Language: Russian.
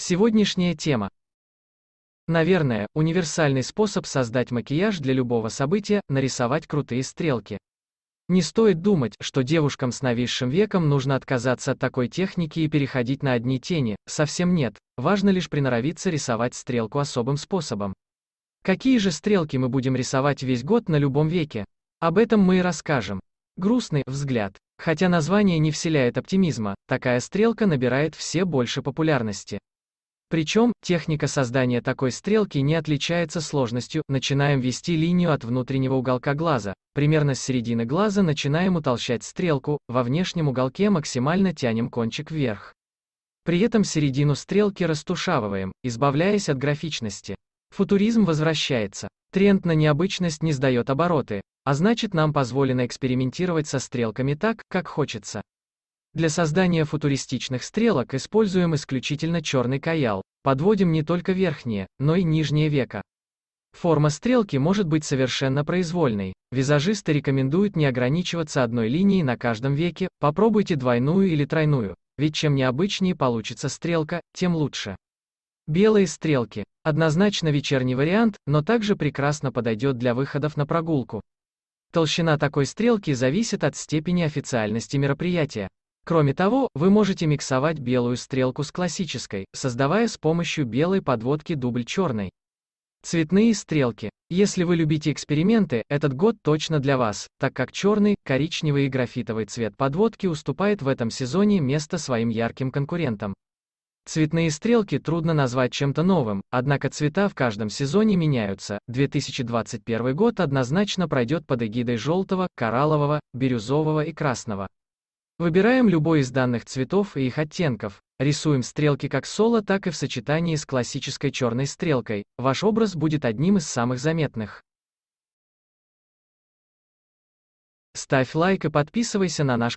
Сегодняшняя тема. Наверное, универсальный способ создать макияж для любого события – нарисовать крутые стрелки. Не стоит думать, что девушкам с нависшим веком нужно отказаться от такой техники и переходить на одни тени, совсем нет, важно лишь приноровиться рисовать стрелку особым способом. Какие же стрелки мы будем рисовать весь год на любом веке? Об этом мы и расскажем. Грустный взгляд. Хотя название не вселяет оптимизма, такая стрелка набирает все больше популярности. Причем, техника создания такой стрелки не отличается сложностью, начинаем вести линию от внутреннего уголка глаза, примерно с середины глаза начинаем утолщать стрелку, во внешнем уголке максимально тянем кончик вверх. При этом середину стрелки растушавываем, избавляясь от графичности. Футуризм возвращается. Тренд на необычность не сдает обороты, а значит нам позволено экспериментировать со стрелками так, как хочется. Для создания футуристичных стрелок используем исключительно черный каял, подводим не только верхние, но и нижние века. Форма стрелки может быть совершенно произвольной. Визажисты рекомендуют не ограничиваться одной линией на каждом веке, попробуйте двойную или тройную, ведь чем необычнее получится стрелка, тем лучше. Белые стрелки. Однозначно вечерний вариант, но также прекрасно подойдет для выходов на прогулку. Толщина такой стрелки зависит от степени официальности мероприятия. Кроме того, вы можете миксовать белую стрелку с классической, создавая с помощью белой подводки дубль черной. Цветные стрелки. Если вы любите эксперименты, этот год точно для вас, так как черный, коричневый и графитовый цвет подводки уступает в этом сезоне место своим ярким конкурентам. Цветные стрелки трудно назвать чем-то новым, однако цвета в каждом сезоне меняются. 2021 год однозначно пройдет под эгидой желтого, кораллового, бирюзового и красного. Выбираем любой из данных цветов и их оттенков, рисуем стрелки как соло, так и в сочетании с классической черной стрелкой, ваш образ будет одним из самых заметных. Ставь лайк и подписывайся на наш канал.